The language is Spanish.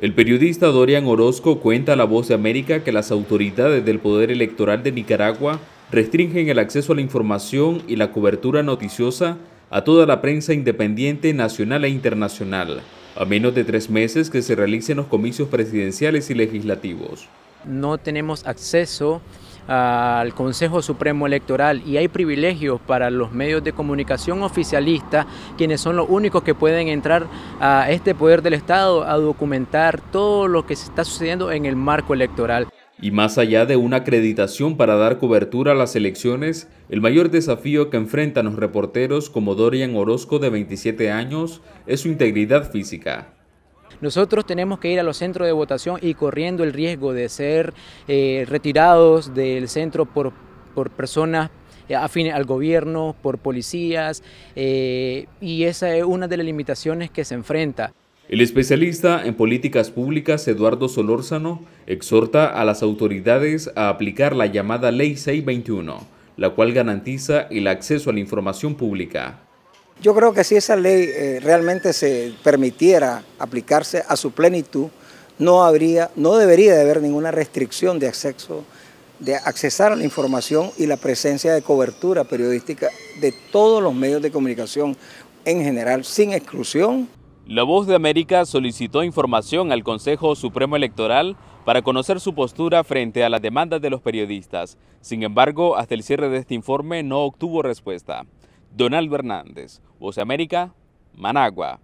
El periodista Dorian Orozco cuenta a La Voz de América que las autoridades del Poder Electoral de Nicaragua restringen el acceso a la información y la cobertura noticiosa a toda la prensa independiente nacional e internacional, a menos de tres meses que se realicen los comicios presidenciales y legislativos. No tenemos acceso al Consejo Supremo Electoral y hay privilegios para los medios de comunicación oficialistas, quienes son los únicos que pueden entrar a este poder del Estado a documentar todo lo que se está sucediendo en el marco electoral. Y más allá de una acreditación para dar cobertura a las elecciones, el mayor desafío que enfrentan los reporteros como Dorian Orozco de 27 años es su integridad física. Nosotros tenemos que ir a los centros de votación y corriendo el riesgo de ser eh, retirados del centro por, personas eh, afines al gobierno, por policías, eh, y esa es una de las limitaciones que se enfrenta. El especialista en políticas públicas Eduardo Solórzano exhorta a las autoridades a aplicar la llamada Ley 621, la cual garantiza el acceso a la información pública. Yo creo que si esa ley eh, realmente se permitiera aplicarse a su plenitud, no habría, no debería de haber ninguna restricción de acceso, de accesar a la información y la presencia de cobertura periodística de todos los medios de comunicación en general, sin exclusión. La Voz de América solicitó información al Consejo Supremo Electoral para conocer su postura frente a las demandas de los periodistas. Sin embargo, hasta el cierre de este informe no obtuvo respuesta. Donaldo Hernández, Voz América, Managua.